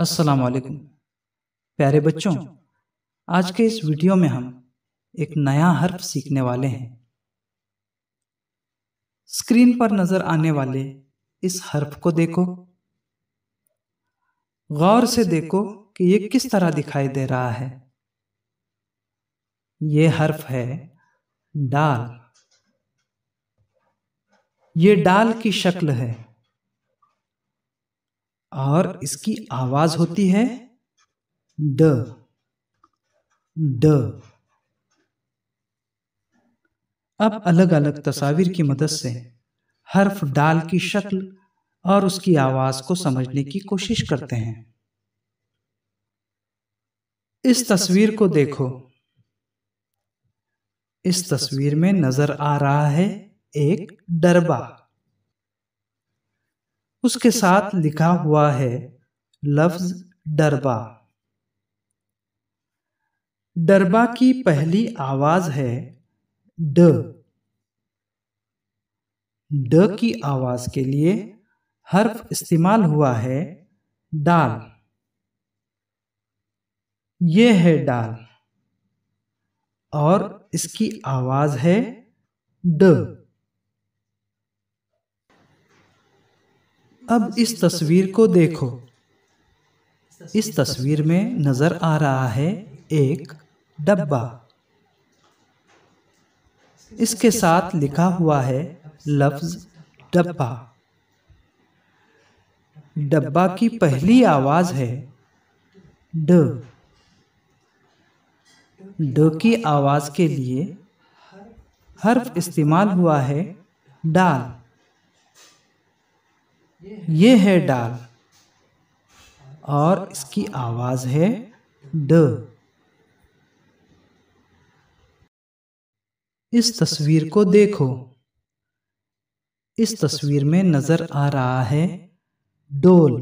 अस्सलाम वालेकुम प्यारे बच्चों आज के इस वीडियो में हम एक नया हर्फ सीखने वाले हैं स्क्रीन पर नज़र आने वाले इस हर्फ को देखो गौर से देखो कि ये किस तरह दिखाई दे रहा है ये हर्फ है डाल ये डाल की शक्ल है और इसकी आवाज होती है ड ड अब अलग अलग तस्वीर की मदद से हर्फ डाल की शक्ल और उसकी आवाज को समझने की कोशिश करते हैं इस तस्वीर को देखो इस तस्वीर में नजर आ रहा है एक डरबा उसके साथ लिखा हुआ है लफ्ज डरबा डरबा की पहली आवाज है ड ड की आवाज के लिए हर्फ इस्तेमाल हुआ है डाल ये है डाल और इसकी आवाज है ड अब इस तस्वीर को देखो इस तस्वीर में नज़र आ रहा है एक डब्बा इसके साथ लिखा हुआ है लफ्ज़ डब्बा डब्बा की पहली आवाज़ है ड ड की आवाज़ के लिए हर्फ इस्तेमाल हुआ है डाल ये है डाल और इसकी आवाज है ड इस तस्वीर को देखो इस तस्वीर में नजर आ रहा है डोल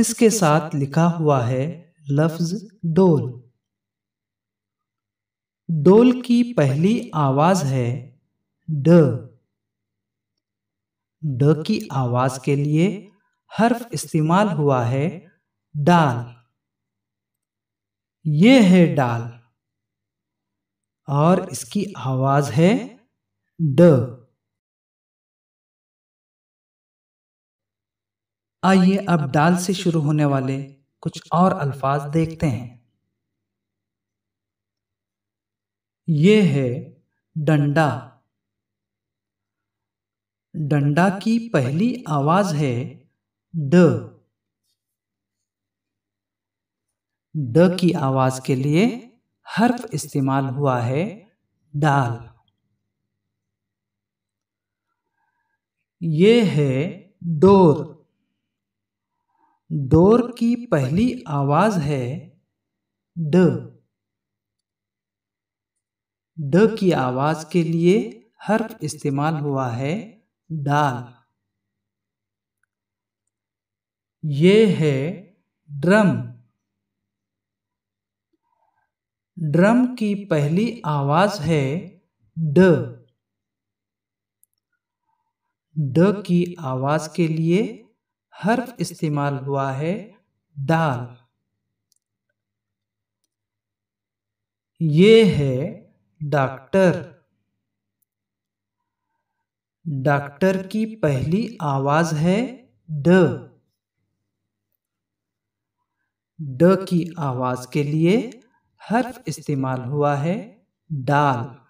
इसके साथ लिखा हुआ है लफ्ज डोल डोल की पहली आवाज है ड ड की आवाज के लिए हर्फ इस्तेमाल हुआ है डाल ये है डाल और इसकी आवाज है ड आइए अब डाल से शुरू होने वाले कुछ और अल्फाज देखते हैं ये है डंडा डंडा की पहली आवाज है ड ड की आवाज के लिए हर्फ इस्तेमाल हुआ है डाल ये है डोर डोर की पहली आवाज है ड ड की आवाज के लिए हर्फ इस्तेमाल हुआ है डाल ये है ड्रम ड्रम की पहली आवाज है ड ड की आवाज के लिए हर्फ इस्तेमाल हुआ है डाल ये है डॉक्टर डॉक्टर की पहली आवाज है ड ड की आवाज के लिए हर्फ इस्तेमाल हुआ है डाल